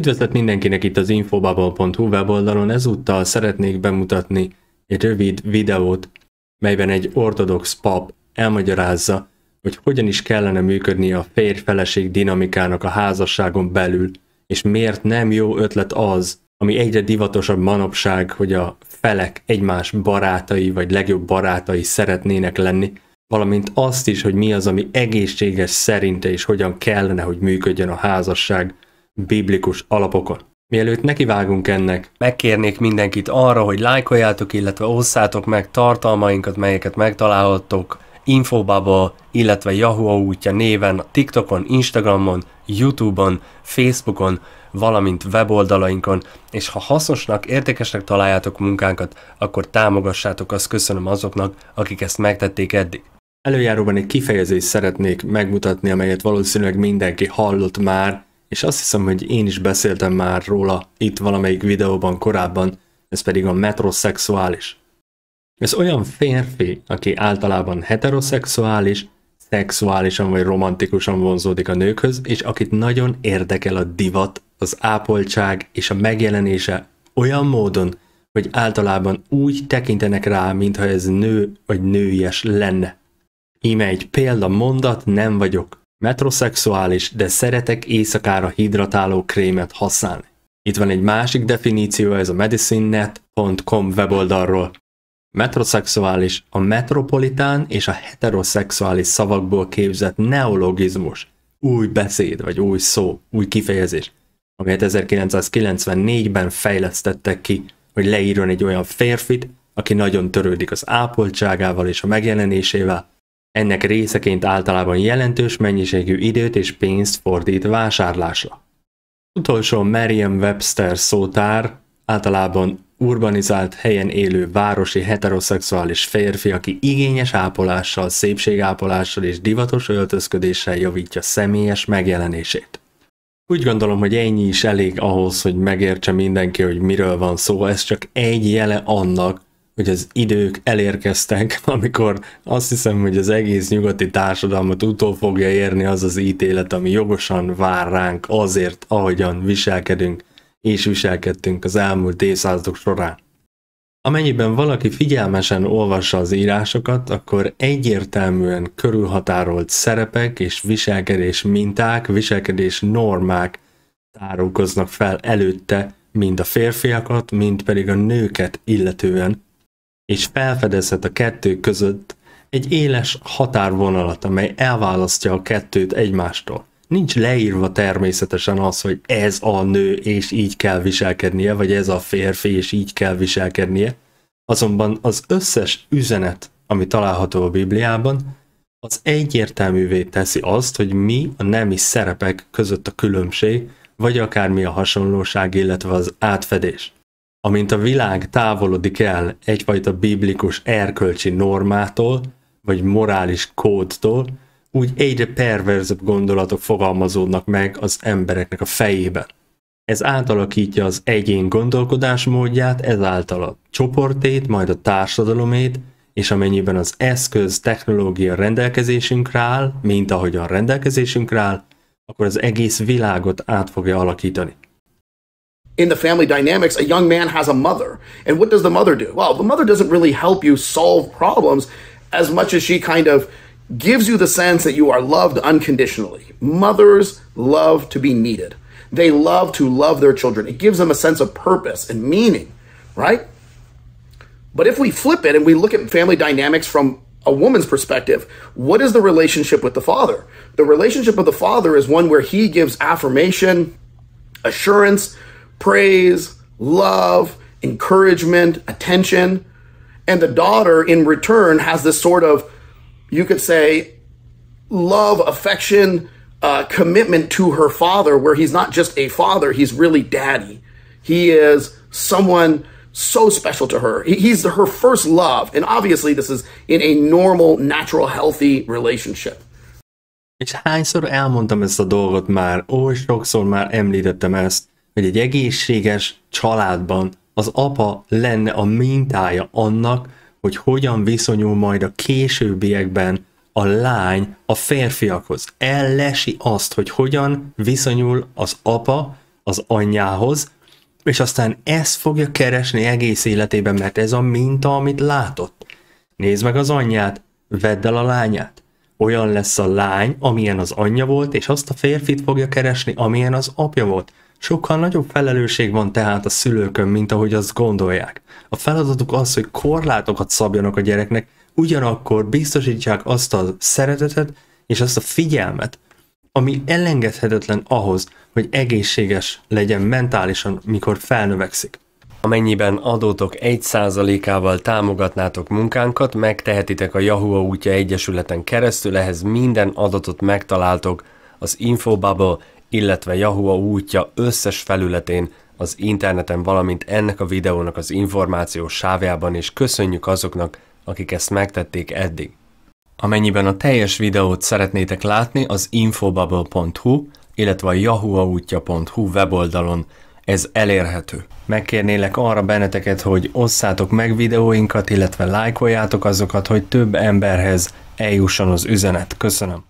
Üdvözlet mindenkinek itt az infobubble.hu weboldalon, ezúttal szeretnék bemutatni egy rövid videót, melyben egy ortodox pap elmagyarázza, hogy hogyan is kellene működni a férj-feleség dinamikának a házasságon belül, és miért nem jó ötlet az, ami egyre divatosabb manapság, hogy a felek egymás barátai vagy legjobb barátai szeretnének lenni, valamint azt is, hogy mi az, ami egészséges szerinte és hogyan kellene, hogy működjön a házasság, biblikus alapokon. Mielőtt nekivágunk ennek, megkérnék mindenkit arra, hogy lájkoljátok, illetve osszátok meg tartalmainkat, melyeket megtalálhattok Infobubble, illetve Yahoo útja néven TikTokon, Instagramon, Youtube-on, Facebookon, valamint weboldalainkon, és ha hasznosnak, értékesnek találjátok munkánkat, akkor támogassátok, azt köszönöm azoknak, akik ezt megtették eddig. Előjáróban egy kifejezést szeretnék megmutatni, amelyet valószínűleg mindenki hallott már, és azt hiszem, hogy én is beszéltem már róla itt valamelyik videóban korábban, ez pedig a metrosexuális. Ez olyan férfi, aki általában heteroszexuális, szexuálisan vagy romantikusan vonzódik a nőkhöz, és akit nagyon érdekel a divat, az ápoltság és a megjelenése olyan módon, hogy általában úgy tekintenek rá, mintha ez nő vagy nőies lenne. Íme egy példa mondat, nem vagyok. Metrosexuális de szeretek éjszakára hidratáló krémet használni. Itt van egy másik definíció, ez a medicinenet.com weboldalról. Metrosexuális a metropolitán és a heteroszexuális szavakból képzett neologizmus, új beszéd vagy új szó, új kifejezés, amelyet 1994-ben fejlesztettek ki, hogy leírjon egy olyan férfit, aki nagyon törődik az ápoltságával és a megjelenésével, ennek részeként általában jelentős mennyiségű időt és pénzt fordít vásárlásra. Utolsó Merriam-Webster szótár általában urbanizált helyen élő városi heteroszexuális férfi, aki igényes ápolással, szépségápolással és divatos öltözködéssel javítja személyes megjelenését. Úgy gondolom, hogy ennyi is elég ahhoz, hogy megértse mindenki, hogy miről van szó, ez csak egy jele annak, hogy az idők elérkeztek, amikor azt hiszem, hogy az egész nyugati társadalmat utol fogja érni az az ítélet, ami jogosan vár ránk azért, ahogyan viselkedünk és viselkedtünk az elmúlt évszázadok során. Amennyiben valaki figyelmesen olvassa az írásokat, akkor egyértelműen körülhatárolt szerepek és viselkedés minták, viselkedés normák tárulkoznak fel előtte, mind a férfiakat, mind pedig a nőket illetően, és felfedezhet a kettő között egy éles határvonalat, amely elválasztja a kettőt egymástól. Nincs leírva természetesen az, hogy ez a nő és így kell viselkednie, vagy ez a férfi és így kell viselkednie. Azonban az összes üzenet, ami található a Bibliában, az egyértelművé teszi azt, hogy mi a nemi szerepek között a különbség, vagy akár mi a hasonlóság, illetve az átfedés amint a világ távolodik el egyfajta biblikus erkölcsi normától, vagy morális kódtól, úgy egyre perverzebb gondolatok fogalmazódnak meg az embereknek a fejében. Ez átalakítja az egyén gondolkodásmódját, ezáltal a csoportét, majd a társadalomét, és amennyiben az eszköz, technológia rendelkezésünk áll, mint ahogyan rendelkezésünk áll, akkor az egész világot át fogja alakítani. in the family dynamics, a young man has a mother. And what does the mother do? Well, the mother doesn't really help you solve problems as much as she kind of gives you the sense that you are loved unconditionally. Mothers love to be needed. They love to love their children. It gives them a sense of purpose and meaning, right? But if we flip it and we look at family dynamics from a woman's perspective, what is the relationship with the father? The relationship with the father is one where he gives affirmation, assurance, praise, love, encouragement, attention. And the daughter, in return, has this sort of, you could say, love, affection, uh, commitment to her father, where he's not just a father, he's really daddy. He is someone so special to her. He's her first love. And obviously, this is in a normal, natural, healthy relationship. És hányszor elmondtam ezt a dolgot már, oly sokszor már említettem ezt, hogy egy egészséges családban az apa lenne a mintája annak, hogy hogyan viszonyul majd a későbbiekben a lány a férfiakhoz. Ellesi azt, hogy hogyan viszonyul az apa az anyjához, és aztán ezt fogja keresni egész életében, mert ez a minta, amit látott. Nézd meg az anyját, vedd el a lányát. Olyan lesz a lány, amilyen az anyja volt, és azt a férfit fogja keresni, amilyen az apja volt. Sokkal nagyobb felelősség van tehát a szülőkön, mint ahogy azt gondolják. A feladatuk az, hogy korlátokat szabjanak a gyereknek, ugyanakkor biztosítsák azt a szeretetet és azt a figyelmet, ami elengedhetetlen ahhoz, hogy egészséges legyen mentálisan, mikor felnövekszik. Amennyiben adótok 1%-ával támogatnátok munkánkat, megtehetitek a Yahoo útja egyesületen keresztül, ehhez minden adatot megtaláltok az Infobubble illetve Yahoo útja összes felületén, az interneten, valamint ennek a videónak az információ sávjában is köszönjük azoknak, akik ezt megtették eddig. Amennyiben a teljes videót szeretnétek látni, az infobubble.hu, illetve a yahooautja.hu weboldalon ez elérhető. Megkérnélek arra benneteket, hogy osszátok meg videóinkat, illetve lájkoljátok azokat, hogy több emberhez eljusson az üzenet. Köszönöm!